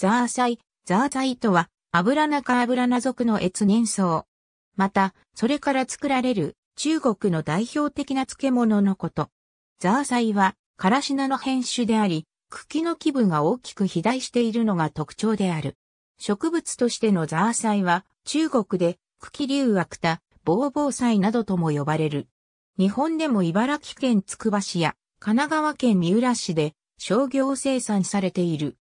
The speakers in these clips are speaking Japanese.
ザーサイ、ザーザイとは、油中油な族の越年草。また、それから作られる中国の代表的な漬物のこと。ザーサイは、カラシナの変種であり、茎の基部が大きく肥大しているのが特徴である。植物としてのザーサイは、中国で、茎竜枠田、ボウボウサイなどとも呼ばれる。日本でも茨城県つくば市や、神奈川県三浦市で、商業生産されている。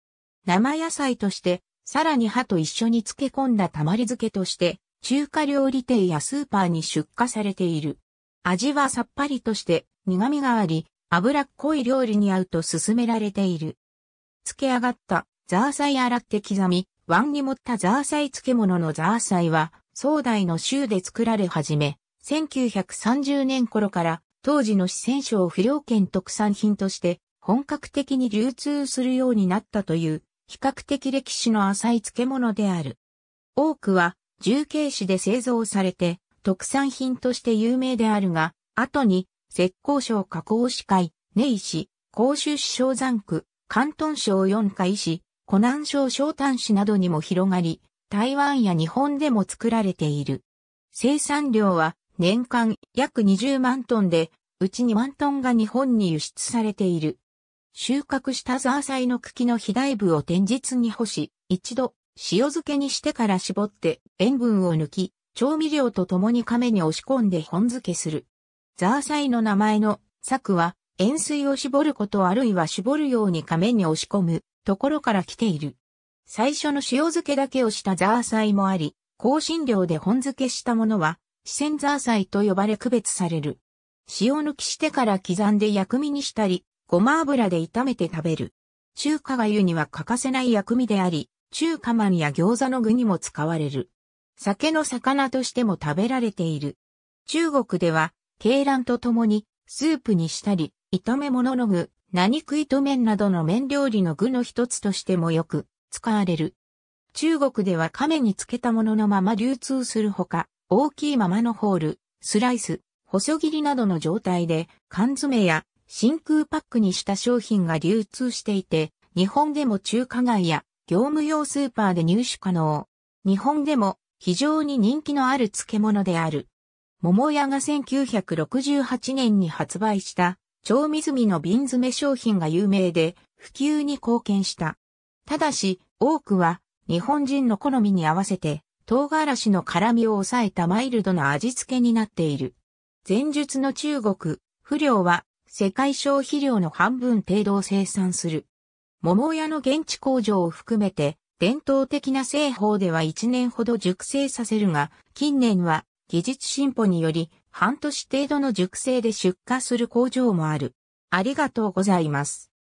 生野菜として、さらに葉と一緒に漬け込んだたまり漬けとして、中華料理店やスーパーに出荷されている。味はさっぱりとして苦味があり、脂っこい料理に合うと勧められている。漬け上がったザーサイ洗って刻み、椀に盛ったザーサイ漬物のザーサイは、壮大の州で作られ始め、1930年頃から当時の四川省不良県特産品として本格的に流通するようになったという比較的歴史の浅い漬物である。多くは重慶市で製造されて特産品として有名であるが、後に石膏省加工市会、寧市、甲州市昇山区、関東省四海市、湖南省昇丹市などにも広がり、台湾や日本でも作られている。生産量は年間約20万トンで、うち2万トンが日本に輸出されている。収穫したザーサイの茎の肥大部を天日に干し、一度塩漬けにしてから絞って塩分を抜き、調味料と共に亀に押し込んで本漬けする。ザーサイの名前の作は塩水を絞ることあるいは絞るように亀に押し込むところから来ている。最初の塩漬けだけをしたザーサイもあり、香辛料で本漬けしたものは、四川ザーサイと呼ばれ区別される。塩抜きしてから刻んで薬味にしたり、ごま油で炒めて食べる。中華がゆには欠かせない薬味であり、中華まんや餃子の具にも使われる。酒の魚としても食べられている。中国では、鶏卵と共に、スープにしたり、炒め物の具、何食いと麺などの麺料理の具の一つとしてもよく使われる。中国では亀につけたもののまま流通するほか、大きいままのホール、スライス、細切りなどの状態で、缶詰や真空パックにした商品が流通していて、日本でも中華街や業務用スーパーで入手可能。日本でも非常に人気のある漬物である。桃屋が1968年に発売した調味の瓶詰め商品が有名で普及に貢献した。ただし多くは日本人の好みに合わせて唐辛子の辛味を抑えたマイルドな味付けになっている。前述の中国、不良は世界消費量の半分程度を生産する。桃屋の現地工場を含めて、伝統的な製法では1年ほど熟成させるが、近年は技術進歩により半年程度の熟成で出荷する工場もある。ありがとうございます。